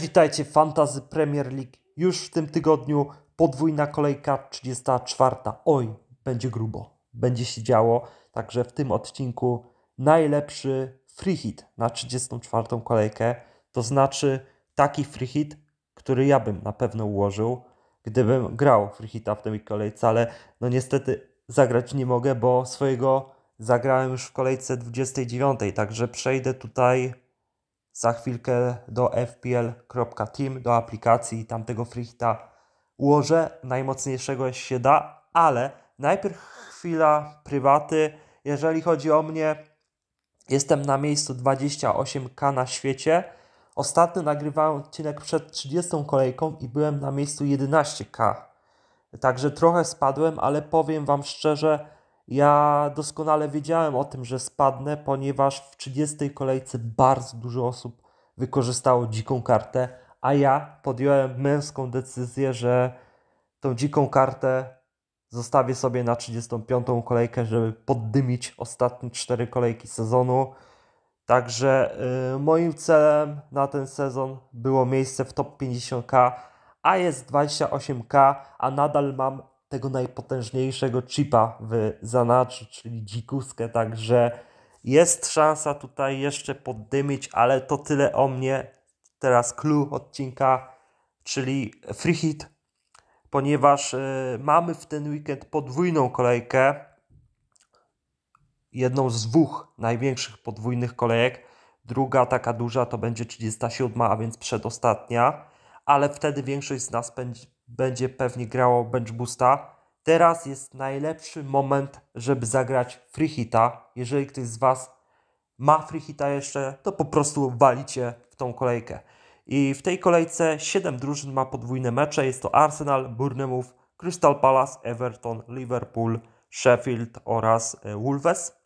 witajcie w Fantasy Premier League. Już w tym tygodniu podwójna kolejka 34. Oj, będzie grubo. Będzie się działo. Także w tym odcinku najlepszy free hit na 34. kolejkę. To znaczy taki free hit, który ja bym na pewno ułożył, gdybym grał free hita w tej kolejce, ale no niestety zagrać nie mogę, bo swojego zagrałem już w kolejce 29. Także przejdę tutaj za chwilkę do fpl.team, do aplikacji tamtego freehita ułożę, najmocniejszego jeśli się da, ale najpierw chwila prywaty, jeżeli chodzi o mnie, jestem na miejscu 28k na świecie, ostatnio nagrywałem odcinek przed 30 kolejką i byłem na miejscu 11k, także trochę spadłem, ale powiem Wam szczerze, ja doskonale wiedziałem o tym, że spadnę, ponieważ w 30 kolejce bardzo dużo osób wykorzystało dziką kartę, a ja podjąłem męską decyzję, że tą dziką kartę zostawię sobie na 35 kolejkę, żeby poddymić ostatnie 4 kolejki sezonu. Także yy, moim celem na ten sezon było miejsce w top 50k, a jest 28k, a nadal mam tego najpotężniejszego chipa w zanaczu, czyli dzikuskę, także jest szansa tutaj jeszcze poddymić, ale to tyle o mnie. Teraz clue odcinka, czyli free hit, ponieważ y, mamy w ten weekend podwójną kolejkę, jedną z dwóch największych podwójnych kolejek. Druga taka duża to będzie 37, a więc przedostatnia, ale wtedy większość z nas będzie pewnie grało bench boosta. Teraz jest najlepszy moment, żeby zagrać free hita. Jeżeli ktoś z Was ma free hita jeszcze, to po prostu walicie w tą kolejkę. I w tej kolejce 7 drużyn ma podwójne mecze. Jest to Arsenal, Bournemouth, Crystal Palace, Everton, Liverpool, Sheffield oraz e, Wolves.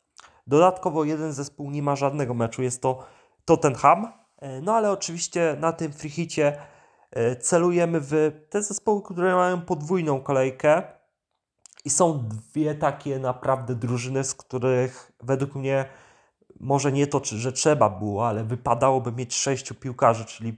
Dodatkowo jeden zespół nie ma żadnego meczu, jest to Tottenham. E, no ale oczywiście na tym frichicie E, celujemy w te zespoły, które mają podwójną kolejkę i są dwie takie naprawdę drużyny, z których według mnie może nie to, że trzeba było, ale wypadałoby mieć sześciu piłkarzy, czyli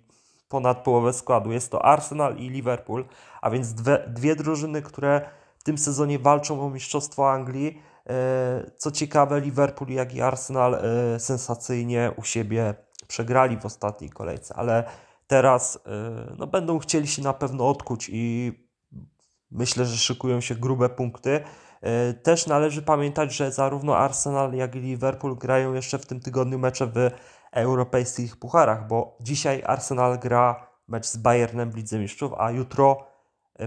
ponad połowę składu. Jest to Arsenal i Liverpool, a więc dwie, dwie drużyny, które w tym sezonie walczą o mistrzostwo Anglii. E, co ciekawe, Liverpool jak i Arsenal e, sensacyjnie u siebie przegrali w ostatniej kolejce, ale Teraz y, no, będą chcieli się na pewno odkuć i myślę, że szykują się grube punkty. Y, też należy pamiętać, że zarówno Arsenal, jak i Liverpool grają jeszcze w tym tygodniu mecze w europejskich pucharach, bo dzisiaj Arsenal gra mecz z Bayernem w Lidze Mistrzów, a jutro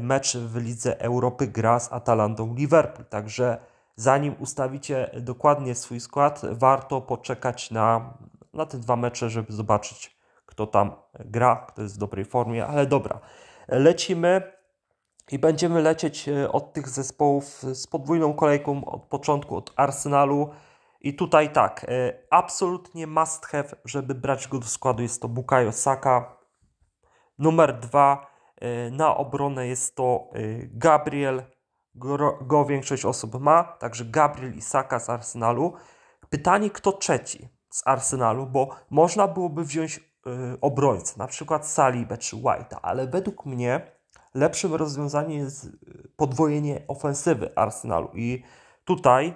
mecz w Lidze Europy gra z Atalantą Liverpool. Także zanim ustawicie dokładnie swój skład, warto poczekać na, na te dwa mecze, żeby zobaczyć kto tam gra, kto jest w dobrej formie, ale dobra. Lecimy i będziemy lecieć e, od tych zespołów z podwójną kolejką od początku, od Arsenalu. I tutaj tak, e, absolutnie must have, żeby brać go do składu jest to Bukayo Saka. Numer dwa e, na obronę jest to Gabriel, go, go większość osób ma, także Gabriel i Saka z Arsenalu. Pytanie, kto trzeci z Arsenalu, bo można byłoby wziąć Y, obrońcy, na przykład Salibę czy White'a, ale według mnie lepszym rozwiązaniem jest y, podwojenie ofensywy Arsenalu i tutaj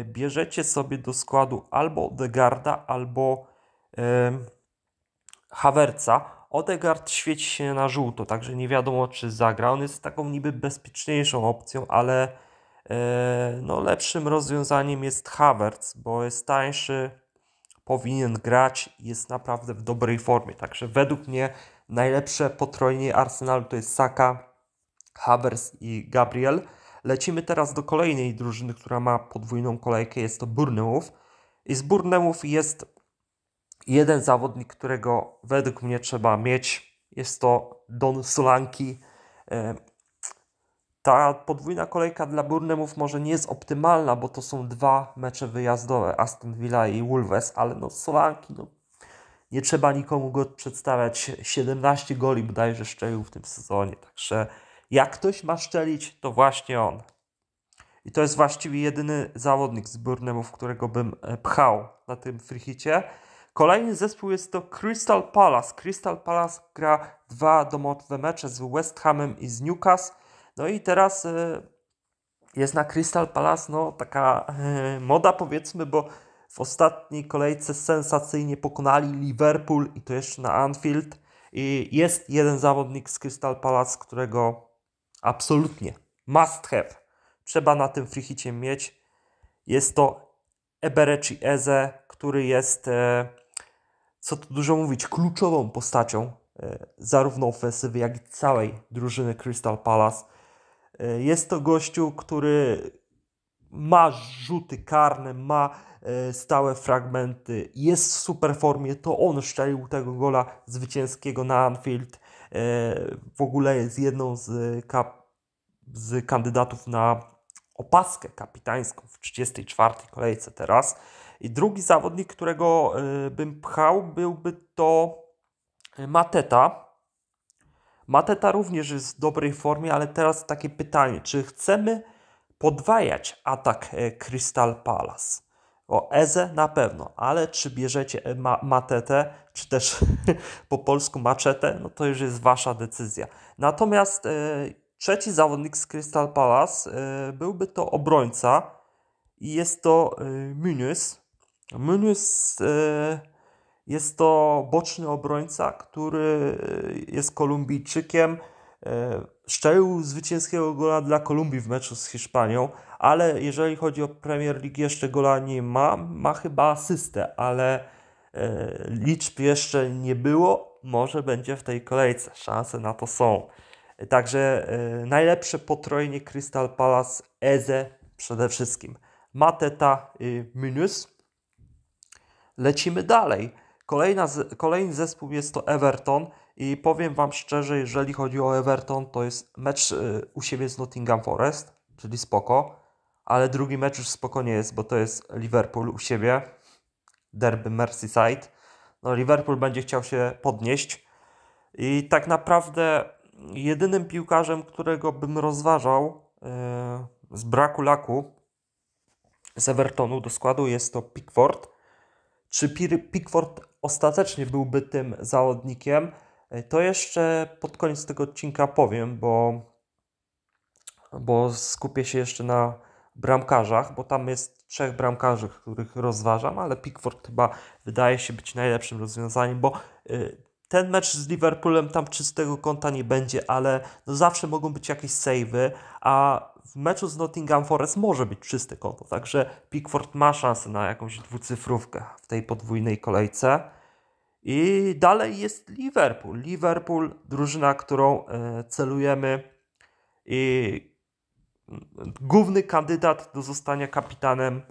y, bierzecie sobie do składu albo Degarda, albo Hawerca, Odegard świeci się na żółto, także nie wiadomo czy zagra. On jest taką niby bezpieczniejszą opcją, ale no, lepszym rozwiązaniem jest Havertz, bo jest tańszy, powinien grać i jest naprawdę w dobrej formie. Także według mnie najlepsze potrojenie Arsenalu to jest Saka, Havers i Gabriel. Lecimy teraz do kolejnej drużyny, która ma podwójną kolejkę, jest to Bournemouth. I z Bournemouth jest jeden zawodnik, którego według mnie trzeba mieć. Jest to Don Solanki. E, ta podwójna kolejka dla Burnemów może nie jest optymalna, bo to są dwa mecze wyjazdowe, Aston Villa i Wolves, ale no Solanki, no nie trzeba nikomu go przedstawiać. 17 goli bodajże szczelił w tym sezonie, także jak ktoś ma szczelić, to właśnie on. I to jest właściwie jedyny zawodnik z Burnemów, którego bym e, pchał na tym frichicie. Kolejny zespół jest to Crystal Palace. Crystal Palace gra dwa domowe mecze z West Hamem i z Newcastle. No i teraz y, jest na Crystal Palace no, taka e, moda powiedzmy, bo w ostatniej kolejce sensacyjnie pokonali Liverpool i to jeszcze na Anfield. I jest jeden zawodnik z Crystal Palace, którego absolutnie must have. Trzeba na tym frichicie mieć. Jest to Eberechi Eze, który jest, e, co tu dużo mówić, kluczową postacią e, zarówno ofensywy, jak i całej drużyny Crystal Palace E, jest to gościu, który ma rzuty karne, ma e, stałe fragmenty, jest w super formie, to on szczelił tego gola zwycięskiego na Anfield. E, w ogóle jest jedną z, kap- z kandydatów na opaskę kapitańską w 34. kolejce teraz. I drugi zawodnik, którego bym pchał, byłby to Mateta, Mateta również jest w dobrej formie, ale teraz takie pytanie, czy chcemy podwajać atak e, Crystal Palace? O Eze na pewno, ale czy bierzecie e, ma matetę, czy też po polsku maczetę, no to już jest wasza decyzja. Natomiast e, trzeci zawodnik z Crystal Palace e, byłby to obrońca i jest to e, Muniz. e, jest to boczny obrońca, który e, jest Kolumbijczykiem. E, Szczelił zwycięskiego gola dla Kolumbii w meczu z Hiszpanią, ale jeżeli chodzi o Premier League, jeszcze gola nie ma. Ma chyba asystę, ale e, liczb jeszcze nie było. Może będzie w tej kolejce. Szanse na to są. Także najlepsze potrojnie Crystal Palace Eze przede wszystkim. Mateta minus. Lecimy dalej. Kolejna, kolejny zespół jest to Everton i powiem Wam szczerze, jeżeli chodzi o Everton, to jest mecz y, u siebie z Nottingham Forest, czyli spoko, ale drugi mecz już spoko nie jest, bo to jest Liverpool u siebie, derby Merseyside. No, Liverpool będzie chciał się podnieść i tak naprawdę jedynym piłkarzem, którego bym rozważał yy, z braku laku z Evertonu do składu jest to Pickford, czy Pickford ostatecznie byłby tym zawodnikiem? E, to jeszcze pod koniec tego odcinka powiem, bo, bo skupię się jeszcze na bramkarzach, bo tam jest trzech bramkarzy, których rozważam, ale Pickford chyba wydaje się być najlepszym rozwiązaniem, bo e, ten mecz z Liverpoolem tam czystego konta nie będzie, ale no zawsze mogą być jakieś savey, a w meczu z Nottingham Forest może być czyste konto, także Pickford ma szansę na jakąś dwucyfrówkę w tej podwójnej kolejce. I dalej jest Liverpool. Liverpool, drużyna, którą e, celujemy i mm, główny kandydat do zostania kapitanem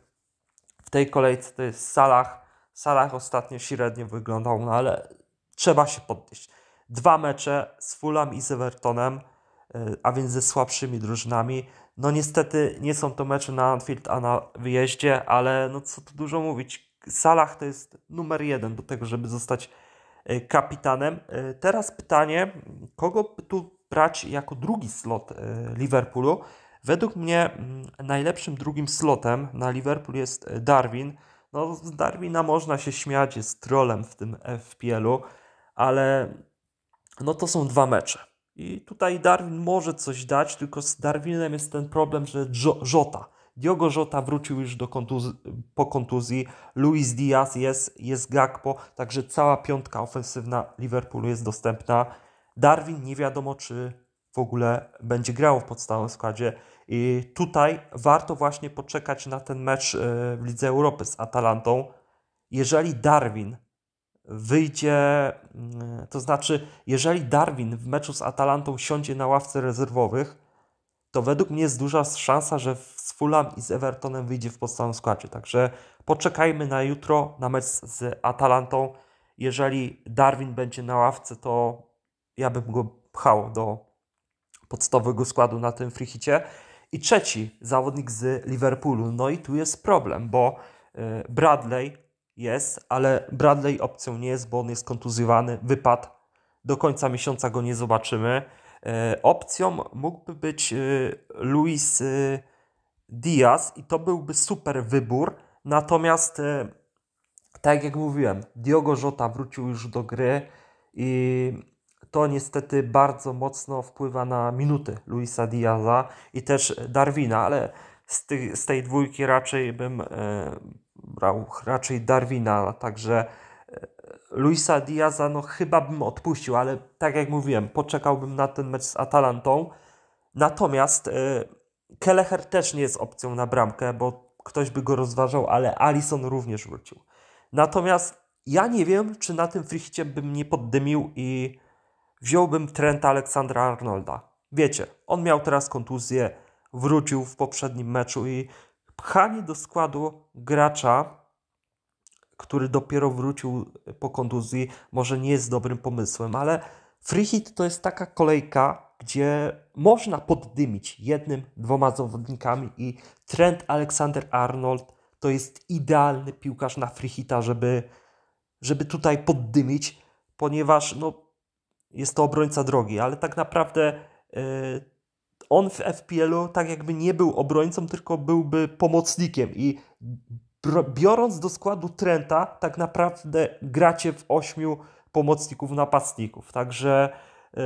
w tej kolejce to jest Salah. Salah ostatnio średnio wyglądał, no ale trzeba się podnieść. Dwa mecze z Fulham i z Evertonem, e, a więc ze słabszymi drużynami. No niestety nie są to mecze na Anfield, a na wyjeździe, ale no co tu dużo mówić, Salah to jest numer jeden do tego, żeby zostać e, kapitanem. E, teraz pytanie, kogo tu brać jako drugi slot Liverpoolu? Według mnie mm, najlepszym drugim slotem na Liverpool jest Darwin. No, z Darwina można się śmiać, jest trolem w tym FPL-u ale no to są dwa mecze. I tutaj Darwin może coś dać, tylko z Darwinem jest ten problem, że Jota Diogo Jota wrócił już do po kontuzji, Luis Diaz jest, jest Gakpo, także cała piątka ofensywna Liverpoolu jest dostępna. Darwin nie wiadomo, czy w ogóle będzie grał w podstawowym składzie. I tutaj warto właśnie poczekać na ten mecz e, w Lidze Europy z Atalantą. Jeżeli Darwin wyjdzie, mm, to znaczy, jeżeli Darwin w meczu z Atalantą siądzie na ławce rezerwowych, to według mnie jest duża szansa, że z Fulham i z Evertonem wyjdzie w podstawowym składzie. Także poczekajmy na jutro, na mecz z Atalantą. Jeżeli Darwin będzie na ławce, to ja bym go pchał do podstawowego składu na tym frichicie. I trzeci zawodnik z Liverpoolu. No i tu jest problem, bo e, Bradley jest, ale Bradley opcją nie jest, bo on jest kontuzjowany, wypadł. Do końca miesiąca go nie zobaczymy. E, opcją mógłby być e, Luis e, Diaz i to byłby super wybór. Natomiast, tak jak mówiłem, Diogo Jota wrócił już do gry i to niestety bardzo mocno wpływa na minuty Luisa Diaza i też Darwina, ale z, z tej dwójki raczej bym brał raczej Darwina, także e, Luisa Diaza no chyba bym odpuścił, ale tak jak mówiłem, poczekałbym na ten mecz z Atalantą. Natomiast e, Keleher też nie jest opcją na bramkę, bo ktoś by go rozważał, ale Alison również wrócił. Natomiast ja nie wiem, czy na tym frichcie bym nie poddymił i wziąłbym Trenta Aleksandra Arnolda. Wiecie, on miał teraz kontuzję, wrócił w poprzednim meczu i pchanie do składu gracza, który dopiero wrócił e, po kontuzji, może nie jest dobrym pomysłem, ale free hit to jest taka kolejka, gdzie można poddymić jednym, dwoma zawodnikami i trend Alexander Arnold to jest idealny piłkarz na free hita, żeby, żeby tutaj poddymić, ponieważ no, jest to obrońca drogi, ale tak naprawdę yy, on w FPL-u tak jakby nie był obrońcą, tylko byłby pomocnikiem i biorąc do składu Trenta, tak naprawdę gracie w ośmiu pomocników napastników. Także y,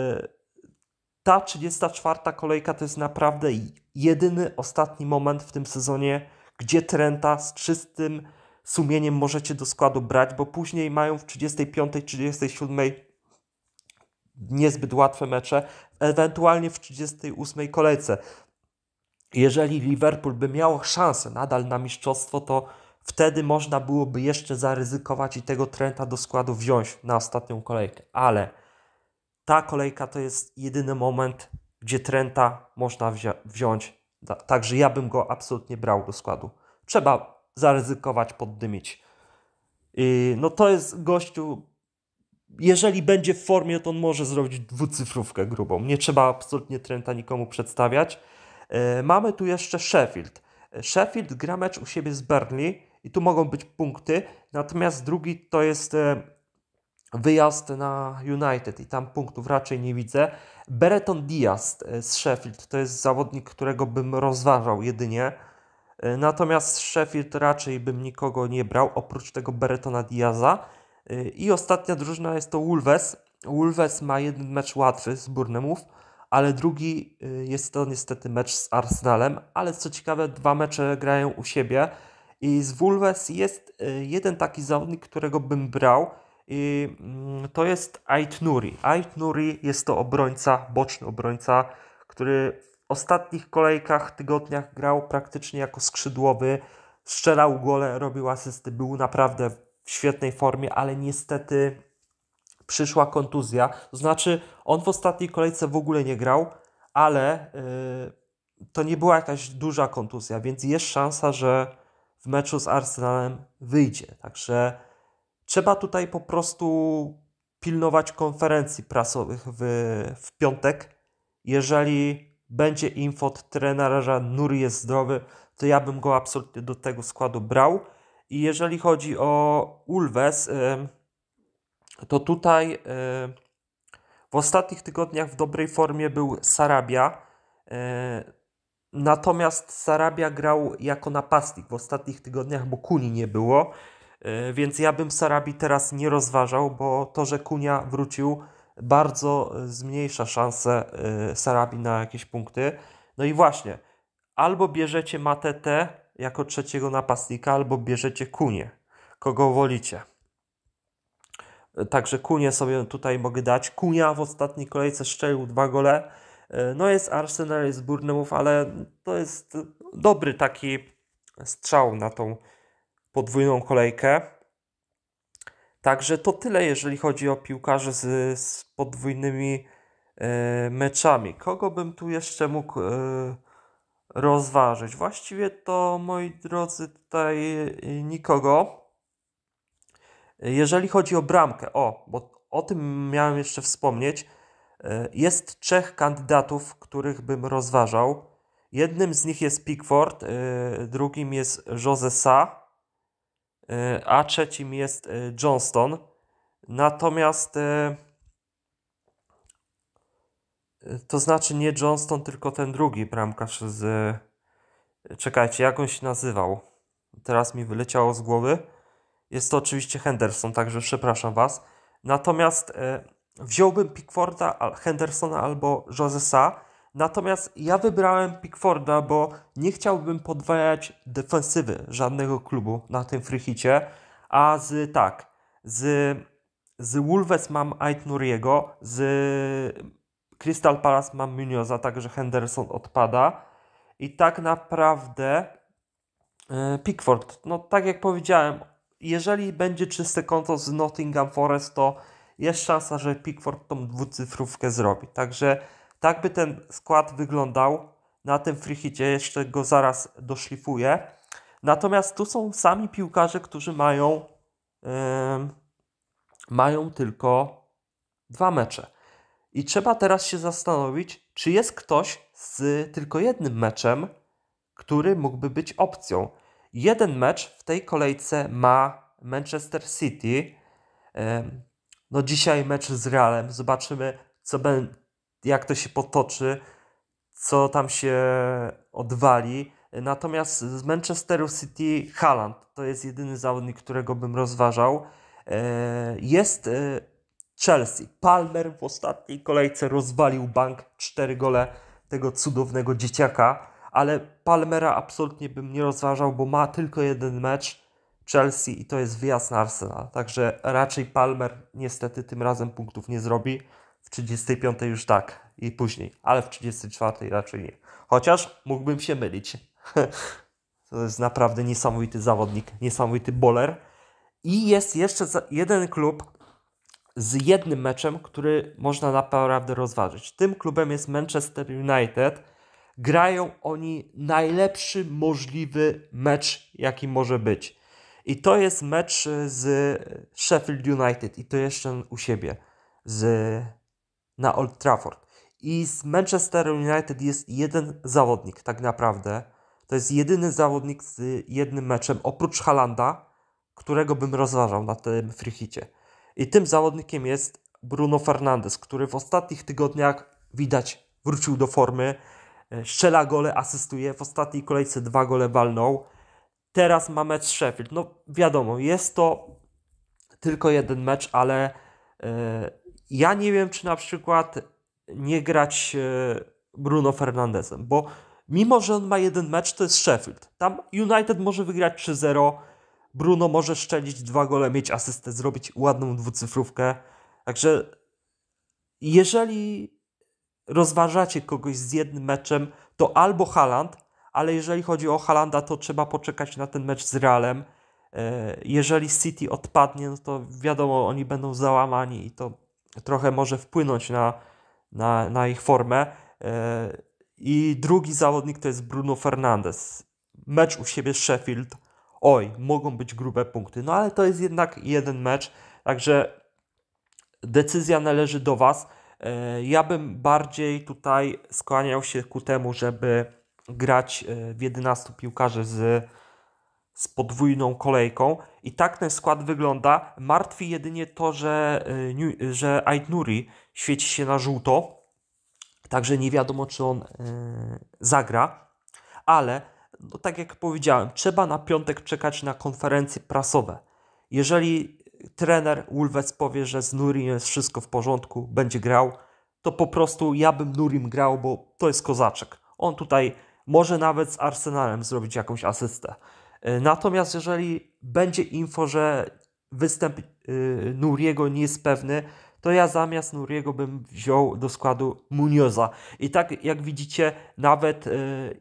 ta 34. kolejka to jest naprawdę jedyny ostatni moment w tym sezonie, gdzie Trenta z czystym sumieniem możecie do składu brać, bo później mają w 35, 37 niezbyt łatwe mecze, ewentualnie w 38 kolejce. Jeżeli Liverpool by miał szansę nadal na mistrzostwo, to wtedy można byłoby jeszcze zaryzykować i tego Trenta do składu wziąć na ostatnią kolejkę, ale ta kolejka to jest jedyny moment, gdzie Trenta można wziąć. Także ja bym go absolutnie brał do składu. Trzeba zaryzykować, poddymić. no to jest gościu jeżeli będzie w formie, to on może zrobić dwucyfrówkę grubą. Nie trzeba absolutnie Trenta nikomu przedstawiać. E, mamy tu jeszcze Sheffield. E, Sheffield gra mecz u siebie z Burnley i tu mogą być punkty, natomiast drugi to jest e, wyjazd na United i tam punktów raczej nie widzę. Bereton Diaz z Sheffield to jest zawodnik, którego bym rozważał jedynie. Natomiast Sheffield raczej bym nikogo nie brał, oprócz tego Beretona Diaza. I ostatnia drużyna jest to Wolves. Wolves ma jeden mecz łatwy z Burnemów, ale drugi y, jest to niestety mecz z Arsenalem, ale co ciekawe dwa mecze grają u siebie i z Wolves jest y, jeden taki zawodnik, którego bym brał i mm, to jest Ait Nuri. Ait Nuri jest to obrońca, boczny obrońca, który w ostatnich kolejkach, tygodniach grał praktycznie jako skrzydłowy, strzelał gole, robił asysty, był naprawdę w świetnej formie, ale niestety przyszła kontuzja. To znaczy, on w ostatniej kolejce w ogóle nie grał, ale yy, to nie była jakaś duża kontuzja, więc jest szansa, że w meczu z Arsenalem wyjdzie. Także trzeba tutaj po prostu pilnować konferencji prasowych w, w piątek. Jeżeli będzie info od trenera, że Nur jest zdrowy, to ja bym go absolutnie do tego składu brał. I jeżeli chodzi o Ulves, y, to tutaj y, w ostatnich tygodniach w dobrej formie był Sarabia. Y, natomiast Sarabia grał jako napastnik w ostatnich tygodniach, bo Kuni nie było. Więc ja bym Sarabi teraz nie rozważał, bo to, że Kunia wrócił, bardzo zmniejsza szanse Sarabi na jakieś punkty. No i właśnie, albo bierzecie Matetę, jako trzeciego napastnika albo bierzecie Kunie, kogo wolicie. Także Kunie sobie tutaj mogę dać. Kunia w ostatniej kolejce szczelił dwa gole. No jest Arsenal, jest Bournemouth, ale to jest dobry taki strzał na tą podwójną kolejkę. Także to tyle, jeżeli chodzi o piłkarzy z, z podwójnymi e, meczami. Kogo bym tu jeszcze mógł e, rozważyć. Właściwie to, moi drodzy, tutaj y, nikogo. Jeżeli chodzi o bramkę, o, bo o tym miałem jeszcze wspomnieć, y, jest trzech kandydatów, których bym rozważał. Jednym z nich jest Pickford, y, drugim jest Jose Sa, a trzecim jest Johnston. Natomiast to znaczy nie Johnston, tylko ten drugi bramkarz z... E, czekajcie, jak on się nazywał? Teraz mi wyleciało z głowy. Jest to oczywiście Henderson, także przepraszam Was. Natomiast e, wziąłbym Pickforda, Hendersona albo Josesa. Natomiast ja wybrałem Pickforda, bo nie chciałbym podwajać defensywy żadnego klubu na tym frychicie. A z tak, z, z Wolves mam Ait Nuriego, z Crystal Palace ma Munioza, także Henderson odpada. I tak naprawdę e, Pickford, no tak jak powiedziałem, jeżeli będzie czyste konto z Nottingham Forest, to jest szansa, że Pickford tą dwucyfrówkę zrobi. Także tak by ten skład wyglądał na tym freehitie, jeszcze go zaraz doszlifuję. Natomiast tu są sami piłkarze, którzy mają, yy, mają tylko dwa mecze. I trzeba teraz się zastanowić, czy jest ktoś z tylko jednym meczem, który mógłby być opcją. Jeden mecz w tej kolejce ma Manchester City. No dzisiaj mecz z Realem. Zobaczymy, co ben, jak to się potoczy, co tam się odwali. Natomiast z Manchesteru City Haaland to jest jedyny zawodnik, którego bym rozważał. E, jest e, Chelsea. Palmer w ostatniej kolejce rozwalił bank, cztery gole tego cudownego dzieciaka, ale Palmera absolutnie bym nie rozważał, bo ma tylko jeden mecz Chelsea i to jest wyjazd na Arsenal. Także raczej Palmer niestety tym razem punktów nie zrobi. W 35 już tak i później, ale w 34 raczej nie. Chociaż mógłbym się mylić. to jest naprawdę niesamowity zawodnik, niesamowity bowler. I jest jeszcze jeden klub, z jednym meczem, który można naprawdę rozważyć. Tym klubem jest Manchester United. Grają oni najlepszy możliwy mecz, jaki może być. I to jest mecz e, z Sheffield United i to jeszcze u siebie z, na Old Trafford. I z Manchester United jest jeden zawodnik tak naprawdę. To jest jedyny zawodnik z jednym meczem oprócz Halanda, którego bym rozważał na tym frichicie. I tym zawodnikiem jest Bruno Fernandes, który w ostatnich tygodniach widać wrócił do formy, e, strzela gole, asystuje, w ostatniej kolejce dwa gole walnął. Teraz ma mecz Sheffield. No wiadomo, jest to tylko jeden mecz, ale e, ja nie wiem, czy na przykład nie grać e, Bruno Fernandesem, bo mimo, że on ma jeden mecz, to jest Sheffield. Tam United może wygrać 3-0, Bruno może szczelić dwa gole, mieć asystę, zrobić ładną dwucyfrówkę. Także jeżeli rozważacie kogoś z jednym meczem, to albo Haland, ale jeżeli chodzi o Halanda, to trzeba poczekać na ten mecz z Realem. E, jeżeli City odpadnie, no to wiadomo, oni będą załamani i to trochę może wpłynąć na, na, na ich formę. E, I drugi zawodnik to jest Bruno Fernandes. Mecz u siebie Sheffield oj, mogą być grube punkty. No ale to jest jednak jeden mecz, także decyzja należy do Was. E, ja bym bardziej tutaj skłaniał się ku temu, żeby grać e, w 11 piłkarzy z, z podwójną kolejką. I tak ten skład wygląda. Martwi jedynie to, że, e, że Ait Nuri świeci się na żółto, także nie wiadomo, czy on zagra. Ale no, tak jak powiedziałem, trzeba na piątek czekać na konferencje prasowe. Jeżeli trener Wolves powie, że z Nurim jest wszystko w porządku, będzie grał, to po prostu ja bym Nurim grał, bo to jest kozaczek. On tutaj może nawet z Arsenalem zrobić jakąś asystę. E, natomiast jeżeli będzie info, że występ y, Nuriego nie jest pewny, to ja zamiast Nuriego bym wziął do składu Munioza. I tak jak widzicie, nawet e,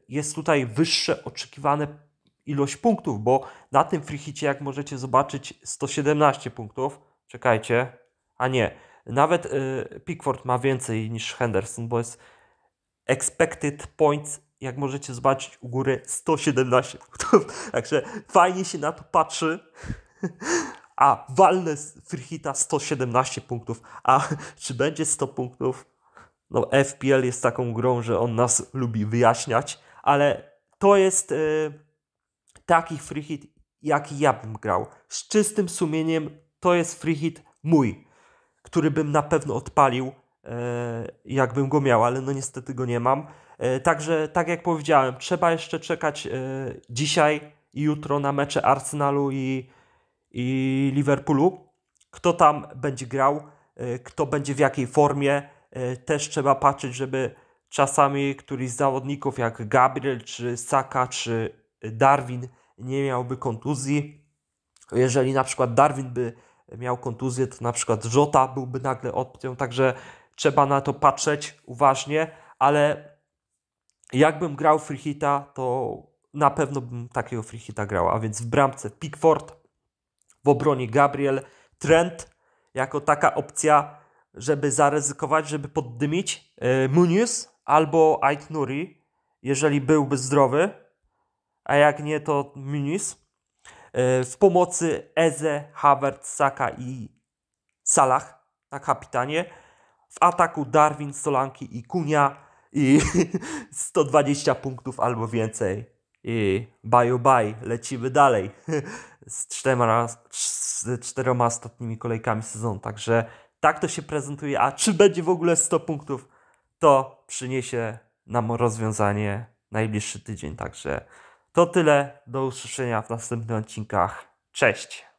jest tutaj wyższe oczekiwane ilość punktów, bo na tym frichicie, jak możecie zobaczyć, 117 punktów. Czekajcie, a nie. Nawet e, Pickford ma więcej niż Henderson, bo jest expected points jak możecie zobaczyć u góry 117 punktów. Także fajnie się na to patrzy. a walne Frichita 117 punktów, a czy będzie 100 punktów? No FPL jest taką grą, że on nas lubi wyjaśniać, ale to jest y, taki free jaki ja bym grał. Z czystym sumieniem to jest free mój, który bym na pewno odpalił, yy, jakbym go miał, ale no niestety go nie mam. Y, także tak jak powiedziałem, trzeba jeszcze czekać y, dzisiaj i jutro na mecze Arsenalu i i Liverpoolu. Kto tam będzie grał, e, kto będzie w jakiej formie, e, też trzeba patrzeć, żeby czasami któryś z zawodników jak Gabriel, czy Saka, czy Darwin nie miałby kontuzji. Jeżeli na przykład Darwin by miał kontuzję, to na przykład Żota byłby nagle opcją, także trzeba na to patrzeć uważnie, ale jakbym grał freehita, to na pewno bym takiego freehita grał, a więc w bramce Pickford, w obronie Gabriel, Trent jako taka opcja, żeby zaryzykować, żeby poddymić yy, Muniz albo Ait Nuri, jeżeli byłby zdrowy, a jak nie to Muniz. Yy, w pomocy Eze, Havertz, Saka i Salah na kapitanie. W ataku Darwin, Solanki i Kunia i 120 punktów albo więcej i bye oh, bye, lecimy dalej z czterema, z czteroma ostatnimi kolejkami sezonu. Także tak to się prezentuje, a czy będzie w ogóle 100 punktów, to przyniesie nam rozwiązanie najbliższy tydzień. Także to tyle, do usłyszenia w następnych odcinkach. Cześć!